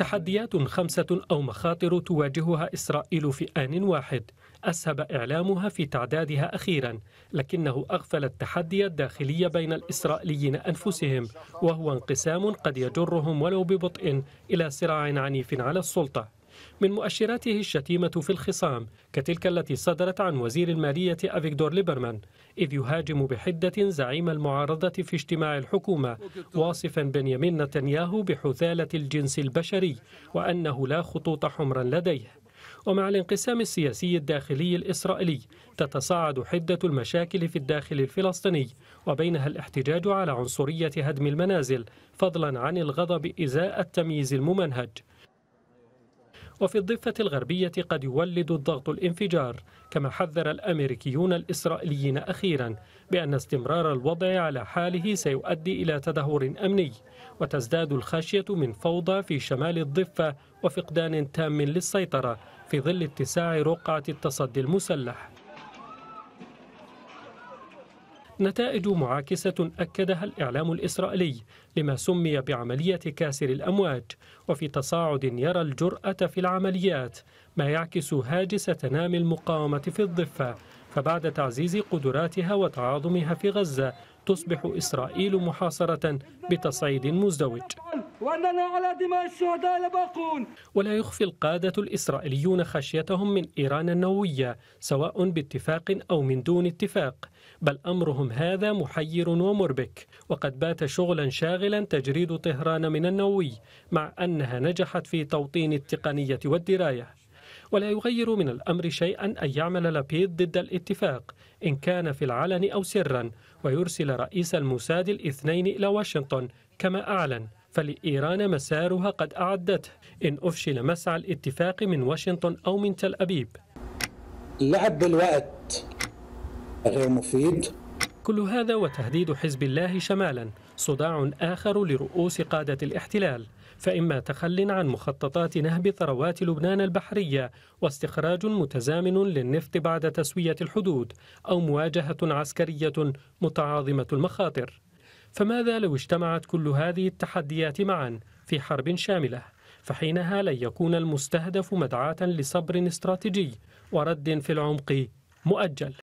تحديات خمسة أو مخاطر تواجهها إسرائيل في آن واحد أسهب إعلامها في تعدادها أخيرا لكنه أغفل التحدي الداخلي بين الإسرائيليين أنفسهم وهو انقسام قد يجرهم ولو ببطء إلى صراع عنيف على السلطة من مؤشراته الشتيمة في الخصام كتلك التي صدرت عن وزير المالية أفيكدور ليبرمان إذ يهاجم بحدة زعيم المعارضة في اجتماع الحكومة واصفا بنيامين نتنياهو بحثالة الجنس البشري وأنه لا خطوط حمرا لديه ومع الانقسام السياسي الداخلي الإسرائيلي تتصاعد حدة المشاكل في الداخل الفلسطيني وبينها الاحتجاج على عنصرية هدم المنازل فضلا عن الغضب إزاء التمييز الممنهج وفي الضفة الغربية قد يولد الضغط الانفجار كما حذر الأمريكيون الإسرائيليين أخيرا بأن استمرار الوضع على حاله سيؤدي إلى تدهور أمني وتزداد الخشية من فوضى في شمال الضفة وفقدان تام للسيطرة في ظل اتساع رقعة التصدي المسلح نتائج معاكسة أكدها الإعلام الإسرائيلي لما سمي بعملية كاسر الأمواج وفي تصاعد يرى الجرأة في العمليات ما يعكس هاجس تنامي المقاومة في الضفة فبعد تعزيز قدراتها وتعاظمها في غزة تصبح إسرائيل محاصرة بتصعيد مزدوج وأننا على دماء الشهداء لباقون ولا يخفي القادة الإسرائيليون خشيتهم من إيران النووية سواء باتفاق أو من دون اتفاق بل أمرهم هذا محير ومربك وقد بات شغلا شاغلا تجريد طهران من النووي مع أنها نجحت في توطين التقنية والدراية ولا يغير من الأمر شيئا أن يعمل لابيد ضد الاتفاق إن كان في العلن أو سرا ويرسل رئيس الموساد الاثنين إلى واشنطن كما أعلن فلإيران مسارها قد أعدته إن أفشل مسعى الاتفاق من واشنطن أو من تل أبيب لعب بالوقت غير مفيد كل هذا وتهديد حزب الله شمالا صداع آخر لرؤوس قادة الاحتلال فإما تخل عن مخططات نهب ثروات لبنان البحرية واستخراج متزامن للنفط بعد تسوية الحدود أو مواجهة عسكرية متعاظمة المخاطر فماذا لو اجتمعت كل هذه التحديات معا في حرب شاملة فحينها لن يكون المستهدف مدعاة لصبر استراتيجي ورد في العمق مؤجل